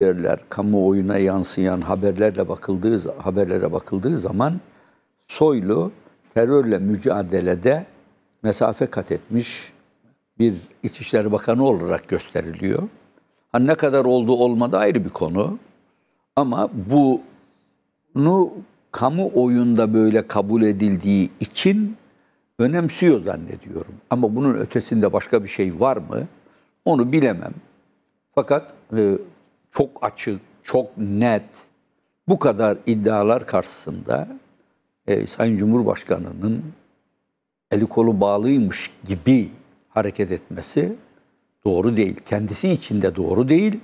haberler, kamuoyuna yansıyan haberlerle bakıldığı haberlere bakıldığı zaman Soylu terörle mücadelede mesafe kat etmiş bir İçişleri Bakanı olarak gösteriliyor. Ha ne kadar oldu olmadı ayrı bir konu. Ama bu bunu kamuoyunda böyle kabul edildiği için önemsiyor zannediyorum. Ama bunun ötesinde başka bir şey var mı? Onu bilemem. Fakat e, çok açık, çok net bu kadar iddialar karşısında e, Sayın Cumhurbaşkanı'nın eli kolu bağlıymış gibi hareket etmesi doğru değil. Kendisi için de doğru değil,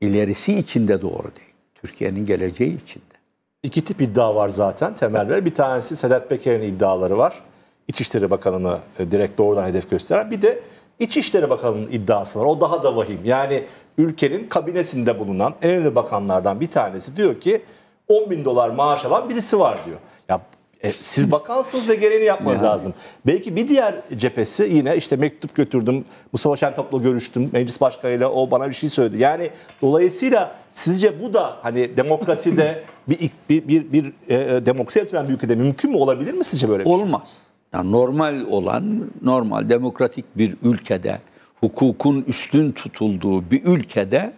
ilerisi için de doğru değil. Türkiye'nin geleceği için de. İki tip iddia var zaten Temelde bir. Bir tanesi Sedat Peker'in iddiaları var. İçişleri Bakanı'nı e, direkt doğrudan hedef gösteren. Bir de İçişleri Bakanı'nın iddiası var. O daha da vahim. Yani ülkenin kabinesinde bulunan en önemli bakanlardan bir tanesi diyor ki 10 bin dolar maaş alan birisi var diyor. Ya e, siz bakansınız ve gereğini yapmanız yani. lazım. Belki bir diğer cephesi yine işte mektup götürdüm, Mustafa Şentop'la görüştüm, meclis başkanıyla o bana bir şey söyledi. Yani dolayısıyla sizce bu da hani demokraside bir, bir, bir, bir e, e demokrasiye bir ülkede mümkün mü olabilir mi sizce böyle bir Olmaz. şey? Olmaz. Yani normal olan, normal demokratik bir ülkede, hukukun üstün tutulduğu bir ülkede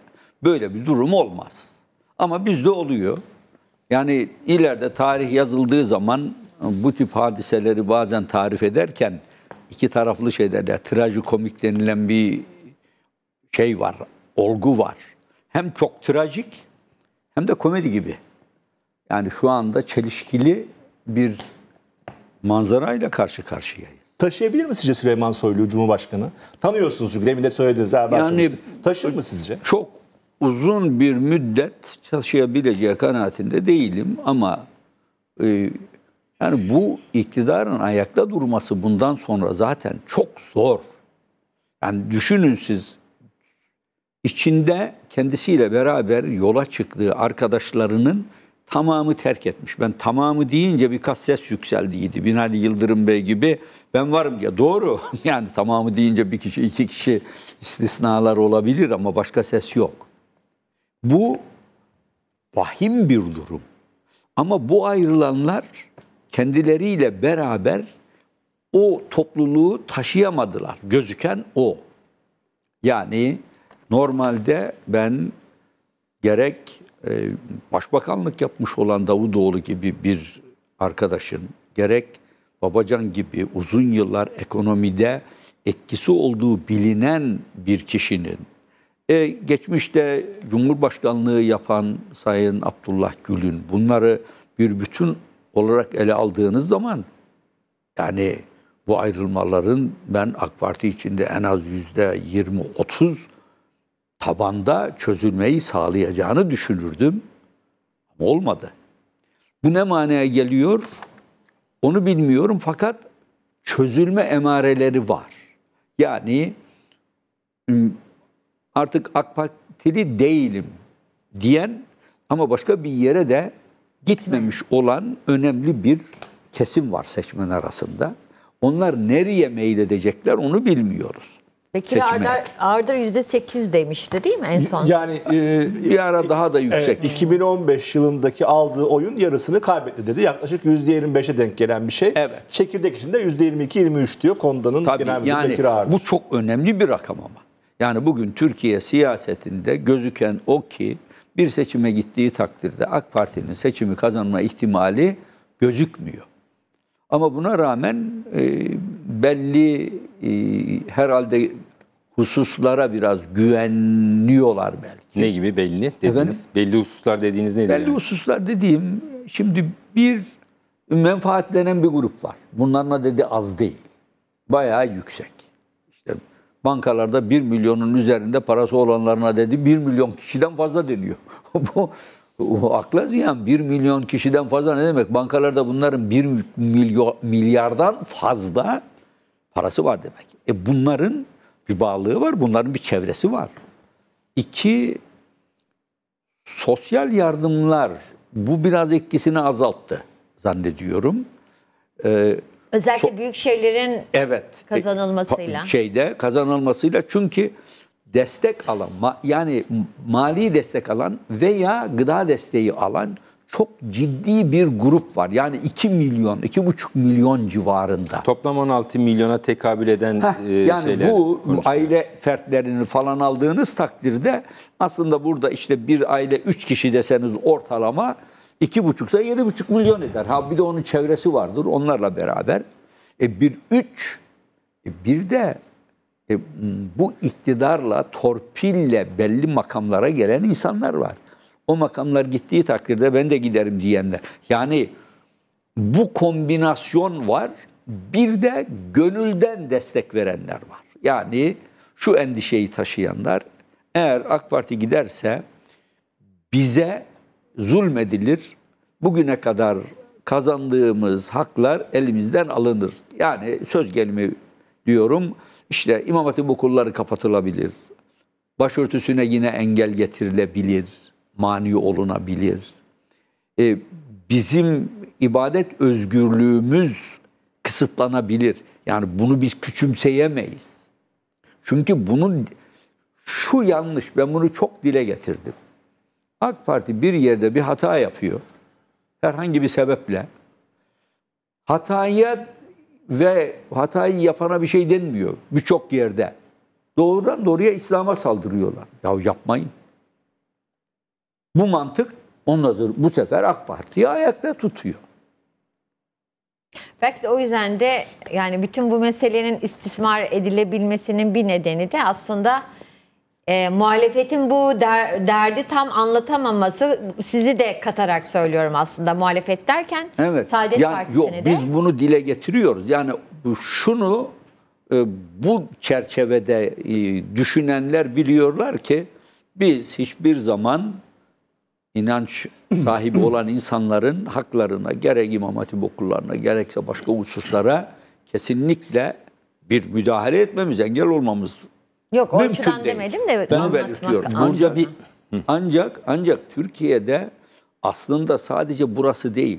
böyle bir durum olmaz. Ama bizde oluyor. Yani ileride tarih yazıldığı zaman bu tip hadiseleri bazen tarif ederken iki taraflı şeylerde trajikomik denilen bir şey var, olgu var. Hem çok trajik hem de komedi gibi. Yani şu anda çelişkili bir manzarayla karşı karşıyayız. Taşıyabilir mi sizce Süleyman Soylu Cumhurbaşkanı? Tanıyorsunuz çünkü demin de söylediniz. Beraber yani Taşır mı sizce? Çok uzun bir müddet taşıyabileceği kanaatinde değilim ama e, yani bu iktidarın ayakta durması bundan sonra zaten çok zor. Yani düşünün siz içinde kendisiyle beraber yola çıktığı arkadaşlarının tamamı terk etmiş. Ben tamamı deyince birkaç ses yükseldiydi. Binali Yıldırım Bey gibi ben varım ya doğru yani tamamı deyince bir kişi iki kişi istisnalar olabilir ama başka ses yok. Bu vahim bir durum. Ama bu ayrılanlar kendileriyle beraber o topluluğu taşıyamadılar. Gözüken o. Yani normalde ben gerek ee, başbakanlık yapmış olan Davutoğlu gibi bir arkadaşın gerek Babacan gibi uzun yıllar ekonomide etkisi olduğu bilinen bir kişinin e, geçmişte Cumhurbaşkanlığı yapan Sayın Abdullah Gül'ün bunları bir bütün olarak ele aldığınız zaman yani bu ayrılmaların ben AK Parti içinde en az yüzde 20-30 tabanda çözülmeyi sağlayacağını düşünürdüm. Ama olmadı. Bu ne manaya geliyor? Onu bilmiyorum fakat çözülme emareleri var. Yani artık AK Partili değilim diyen ama başka bir yere de gitmemiş olan önemli bir kesim var seçmen arasında. Onlar nereye meyledecekler onu bilmiyoruz. Bekir seçime. Ardar, Ardar %8 demişti değil mi en son? Yani e, bir ara daha da yüksek. Evet, 2015 yılındaki aldığı oyun yarısını kaybetti dedi. Yaklaşık yüzde %25'e denk gelen bir şey. Evet. Çekirdek içinde yüzde yirmi iki, yirmi üç diyor Konda'nın genel müdürü yani, Bekir Ardar. Bu çok önemli bir rakam ama. Yani bugün Türkiye siyasetinde gözüken o ki bir seçime gittiği takdirde AK Parti'nin seçimi kazanma ihtimali gözükmüyor. Ama buna rağmen e, belli e, herhalde hususlara biraz güveniyorlar belki. Ne gibi belli dediniz? Efendim? Belli hususlar dediğiniz nedir? Belli yani? hususlar dediğim şimdi bir menfaatlenen bir grup var. Bunlarla dedi az değil. Bayağı yüksek. İşte bankalarda 1 milyonun üzerinde parası olanlarına dedi 1 milyon kişiden fazla deniyor. Bu o akla ziyan 1 milyon kişiden fazla ne demek? Bankalarda bunların 1 milyon, milyardan fazla parası var demek. E bunların bir bağlılığı var, bunların bir çevresi var. İki, sosyal yardımlar bu biraz etkisini azalttı zannediyorum. Ee, Özellikle so büyük şehirlerin evet, e, kazanılmasıyla. Şeyde kazanılmasıyla çünkü destek alan, yani mali destek alan veya gıda desteği alan çok ciddi bir grup var. Yani 2 milyon, 2,5 milyon civarında. Toplam 16 milyona tekabül eden Heh, e, yani şeyler. Bu konuşuyor. aile fertlerini falan aldığınız takdirde aslında burada işte bir aile 3 kişi deseniz ortalama 2,5 ise 7,5 milyon eder. Ha bir de onun çevresi vardır onlarla beraber. E bir 3, e bir de e, bu iktidarla, torpille belli makamlara gelen insanlar var. O makamlar gittiği takdirde ben de giderim diyenler. Yani bu kombinasyon var. Bir de gönülden destek verenler var. Yani şu endişeyi taşıyanlar eğer AK Parti giderse bize zulmedilir. Bugüne kadar kazandığımız haklar elimizden alınır. Yani söz gelimi diyorum işte İmam Hatip okulları kapatılabilir. Başörtüsüne yine engel getirilebilir, mani olunabilir. Ee, bizim ibadet özgürlüğümüz kısıtlanabilir. Yani bunu biz küçümseyemeyiz. Çünkü bunun şu yanlış, ben bunu çok dile getirdim. AK Parti bir yerde bir hata yapıyor. Herhangi bir sebeple. Hataya ve hatayı yapana bir şey denmiyor birçok yerde. Doğrudan doğruya İslam'a saldırıyorlar. Ya yapmayın. Bu mantık ondan bu sefer AK Parti'yi ayakta tutuyor. Belki de o yüzden de yani bütün bu meselenin istismar edilebilmesinin bir nedeni de aslında e, muhalefetin bu der, derdi tam anlatamaması sizi de katarak söylüyorum aslında muhalefet derken evet. Saadet yani, Partisi'ni yok, de. Biz bunu dile getiriyoruz. Yani şunu e, bu çerçevede e, düşünenler biliyorlar ki biz hiçbir zaman inanç sahibi olan insanların haklarına gerek imam Hatip okullarına gerekse başka hususlara kesinlikle bir müdahale etmemiz, engel olmamız Yok o Mümkün açıdan değil. demedim de Ben anlatmak belirtiyorum. Burada bir ancak ancak Türkiye'de aslında sadece burası değil.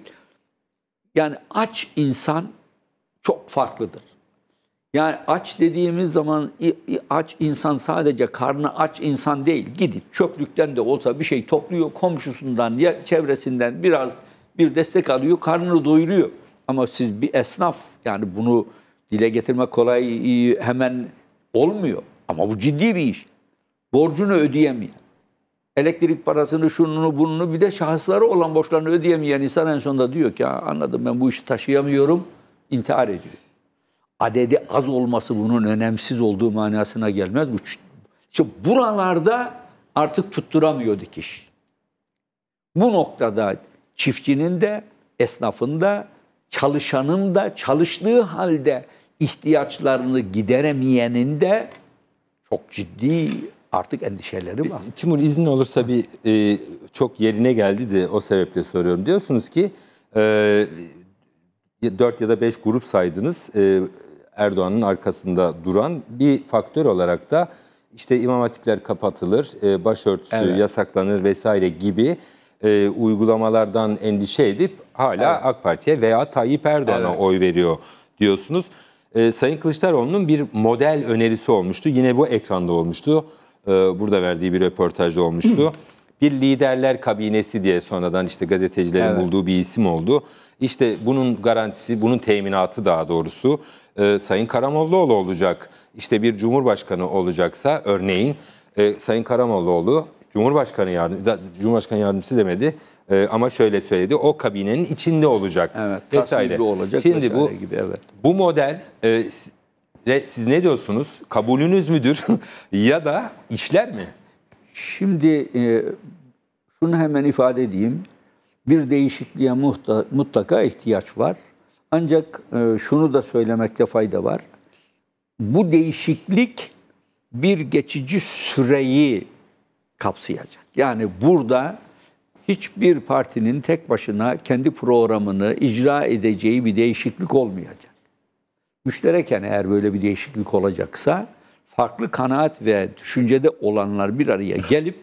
Yani aç insan çok farklıdır. Yani aç dediğimiz zaman aç insan sadece karnı aç insan değil. Gidip çöplükten de olsa bir şey topluyor komşusundan ya çevresinden biraz bir destek alıyor karnını doyuruyor. Ama siz bir esnaf yani bunu dile getirmek kolay hemen olmuyor. Ama bu ciddi bir iş. Borcunu ödeyemeyen, elektrik parasını, şununu, bununu bir de şahısları olan borçlarını ödeyemeyen insan en sonunda diyor ki anladım ben bu işi taşıyamıyorum, intihar ediyor. Adedi az olması bunun önemsiz olduğu manasına gelmez. Bu işte buralarda artık tutturamıyor dikiş. Bu noktada çiftçinin de, esnafın da, çalışanın da çalıştığı halde ihtiyaçlarını gideremeyenin de çok ciddi artık endişeleri var. E, Timur izin olursa bir e, çok yerine geldi de o sebeple soruyorum. Diyorsunuz ki e, 4 ya da 5 grup saydınız e, Erdoğan'ın arkasında duran bir faktör olarak da işte imam hatipler kapatılır, e, başörtüsü evet. yasaklanır vesaire gibi e, uygulamalardan endişe edip hala evet. AK Parti'ye veya Tayyip Erdoğan'a evet. oy veriyor diyorsunuz e, Sayın Kılıçdaroğlu'nun bir model önerisi olmuştu. Yine bu ekranda olmuştu. E, burada verdiği bir röportajda olmuştu. Bir liderler kabinesi diye sonradan işte gazetecilerin evet. bulduğu bir isim oldu. İşte bunun garantisi, bunun teminatı daha doğrusu e, Sayın Karamollaoğlu olacak. İşte bir cumhurbaşkanı olacaksa örneğin e, Sayın Karamollaoğlu Cumhurbaşkanı yardımcısı, Cumhurbaşkanı yardımcısı demedi e, ama şöyle söyledi. O kabinenin içinde olacak. Evet, vesaire. olacak Şimdi bu gibi, evet. bu model e, siz ne diyorsunuz? Kabulünüz müdür ya da işler mi? Şimdi e, şunu hemen ifade edeyim. Bir değişikliğe muhta, mutlaka ihtiyaç var. Ancak e, şunu da söylemekte fayda var. Bu değişiklik bir geçici süreyi kapsayacak. Yani burada hiçbir partinin tek başına kendi programını icra edeceği bir değişiklik olmayacak. Müştereken eğer böyle bir değişiklik olacaksa farklı kanaat ve düşüncede olanlar bir araya gelip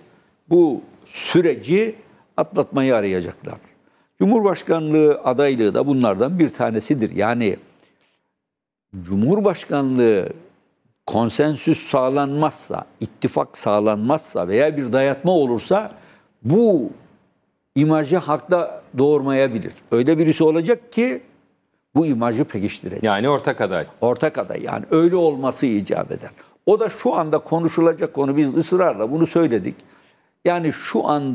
bu süreci atlatmayı arayacaklar. Cumhurbaşkanlığı adaylığı da bunlardan bir tanesidir. Yani Cumhurbaşkanlığı konsensüs sağlanmazsa, ittifak sağlanmazsa veya bir dayatma olursa bu imajı hakla doğurmayabilir. Öyle birisi olacak ki bu imajı pekiştirecek. Yani ortak aday. Ortak aday yani öyle olması icap eder. O da şu anda konuşulacak konu biz ısrarla bunu söyledik. Yani şu anda